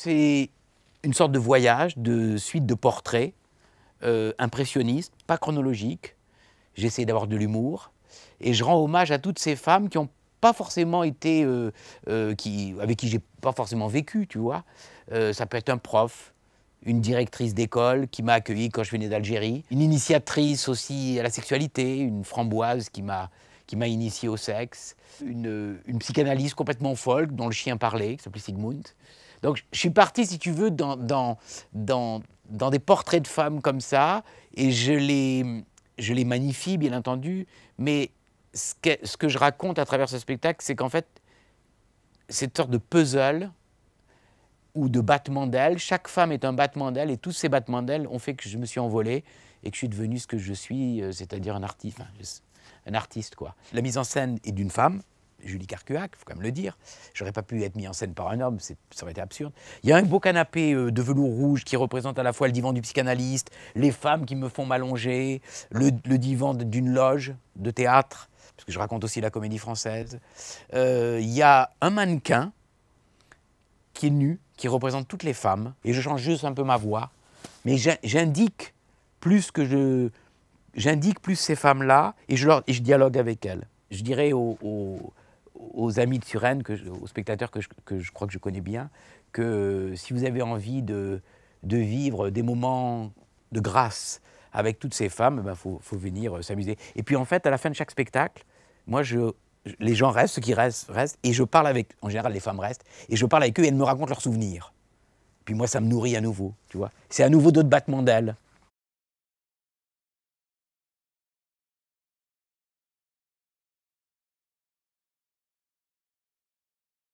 C'est une sorte de voyage, de suite de portraits, euh, impressionniste, pas chronologique. J'essaie d'avoir de l'humour. Et je rends hommage à toutes ces femmes qui ont pas forcément été, euh, euh, qui, avec qui j'ai pas forcément vécu, tu vois. ça peut être un prof, une directrice d'école qui m'a accueilli quand je venais d'Algérie, une initiatrice aussi à la sexualité, une framboise qui m'a qui initié au sexe, une, une psychanalyse complètement folle dont le chien parlait, qui s'appelait Sigmund, donc je suis parti, si tu veux, dans, des portraits de femmes comme ça, et je les, je magnifie, bien entendu, mais ce que, je raconte à travers ce spectacle, c'est qu'en fait, cette sorte de puzzle ou de battement d'ailes, chaque femme est un battement d'ailes, et tous ces battements d'ailes ont fait que je me suis envolé et que je suis devenu ce que je suis, euh, c'est-à-dire un artiste. un artiste, quoi. La mise en scène est d'une femme, Julie Carcuac, il faut quand même le dire. J'aurais pas pu être mis en scène par un homme, ça aurait été absurde. Il y a un beau canapé euh, de velours rouge qui représente à la fois le divan du psychanalyste, les femmes qui me font m'allonger, le, divan d'une loge de théâtre, parce que je raconte aussi la comédie française. Euh, il y a un mannequin qui est nu, qui représente toutes les femmes, et je change juste un peu ma voix, mais j'indique plus que je... J'indique plus ces femmes-là et je, je dialogue avec elles. Je dirais au aux amis de Suren, que aux spectateurs que je, crois que je connais bien, que euh, si vous avez envie de, de vivre des moments de grâce avec toutes ces femmes, il eh ben faut, faut, venir euh, s'amuser. Et puis en fait, à la fin de chaque spectacle, moi, je, les gens restent, ceux qui restent, restent, et je parle avec, en général, les femmes restent, et je parle avec eux et elles me racontent leurs souvenirs. Puis moi, ça me nourrit à nouveau, tu vois. C'est à nouveau d'autres battements d'ailes.